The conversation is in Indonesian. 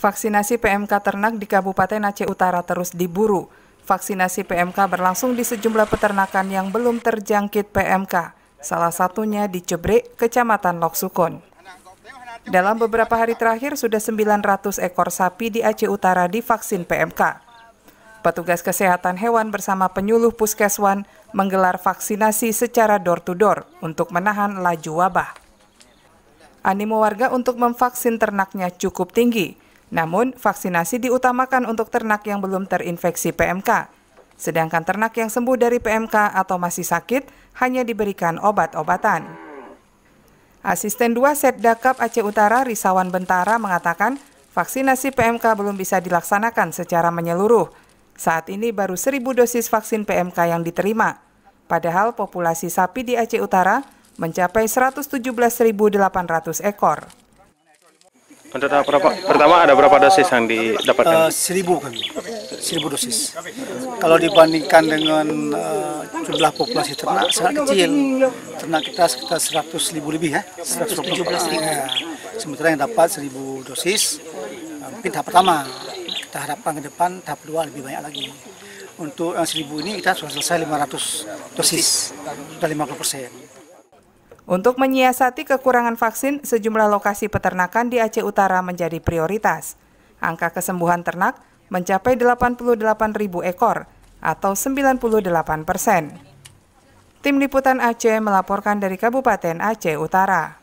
Vaksinasi PMK ternak di Kabupaten Aceh Utara terus diburu. Vaksinasi PMK berlangsung di sejumlah peternakan yang belum terjangkit PMK, salah satunya di Cebre, Kecamatan Loksukon. Dalam beberapa hari terakhir sudah 900 ekor sapi di Aceh Utara divaksin PMK. Petugas kesehatan hewan bersama penyuluh puskeswan menggelar vaksinasi secara door-to-door -door untuk menahan laju wabah. Animo warga untuk memvaksin ternaknya cukup tinggi. Namun, vaksinasi diutamakan untuk ternak yang belum terinfeksi PMK. Sedangkan ternak yang sembuh dari PMK atau masih sakit hanya diberikan obat-obatan. Asisten 2 Kap Aceh Utara Risawan Bentara mengatakan vaksinasi PMK belum bisa dilaksanakan secara menyeluruh. Saat ini baru 1000 dosis vaksin PMK yang diterima. Padahal populasi sapi di Aceh Utara mencapai 117.800 ekor. pertama ada berapa dosis yang didapatkan? Uh, seribu kan, seribu dosis. Kalau dibandingkan dengan uh, jumlah populasi ternak sangat kecil, ternak kita sekitar 100 ribu lebih ya, 117 ribu. Ya. Sementara yang dapat seribu dosis, eh, mungkin tahap pertama. Kita harapkan ke depan tahap dua lebih banyak lagi. Untuk yang seribu ini kita sudah selesai 500 dosis, sudah 50 persen. Untuk menyiasati kekurangan vaksin, sejumlah lokasi peternakan di Aceh Utara menjadi prioritas. Angka kesembuhan ternak mencapai 88.000 ekor atau 98 persen. Tim Liputan Aceh melaporkan dari Kabupaten Aceh Utara.